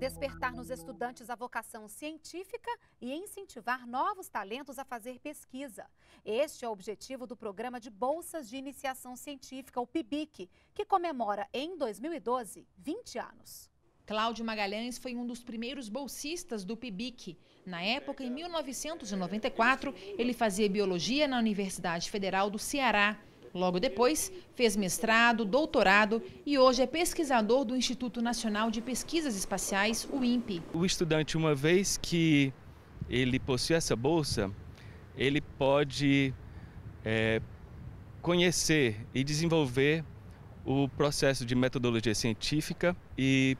Despertar nos estudantes a vocação científica e incentivar novos talentos a fazer pesquisa. Este é o objetivo do Programa de Bolsas de Iniciação Científica, o PIBIC, que comemora em 2012 20 anos. Cláudio Magalhães foi um dos primeiros bolsistas do PIBIC. Na época, em 1994, ele fazia biologia na Universidade Federal do Ceará. Logo depois, fez mestrado, doutorado e hoje é pesquisador do Instituto Nacional de Pesquisas Espaciais, o INPE. O estudante, uma vez que ele possui essa bolsa, ele pode é, conhecer e desenvolver o processo de metodologia científica e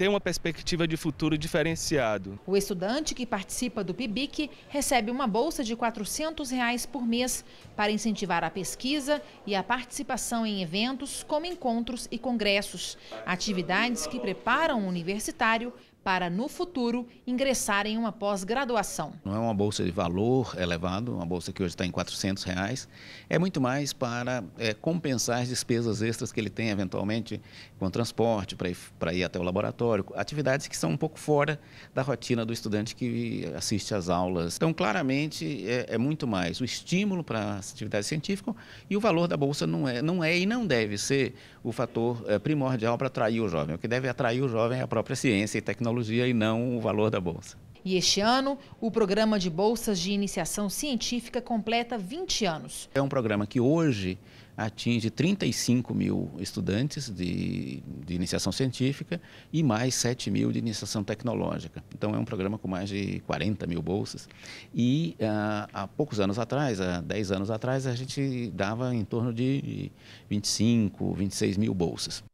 ter uma perspectiva de futuro diferenciado. O estudante que participa do PIBIC recebe uma bolsa de R$ 400 reais por mês para incentivar a pesquisa e a participação em eventos como encontros e congressos, atividades que preparam o universitário para, no futuro, ingressar em uma pós-graduação. Não é uma bolsa de valor elevado, uma bolsa que hoje está em 400 reais, é muito mais para é, compensar as despesas extras que ele tem, eventualmente, com transporte, para ir, para ir até o laboratório, atividades que são um pouco fora da rotina do estudante que assiste às aulas. Então, claramente, é, é muito mais o estímulo para as atividades científicas e o valor da bolsa não é, não é e não deve ser o fator é, primordial para atrair o jovem. O que deve atrair o jovem é a própria ciência e tecnologia tecnologia e não o valor da bolsa. E este ano, o programa de bolsas de iniciação científica completa 20 anos. É um programa que hoje atinge 35 mil estudantes de, de iniciação científica e mais 7 mil de iniciação tecnológica. Então, é um programa com mais de 40 mil bolsas. E ah, há poucos anos atrás, há 10 anos atrás, a gente dava em torno de 25, 26 mil bolsas.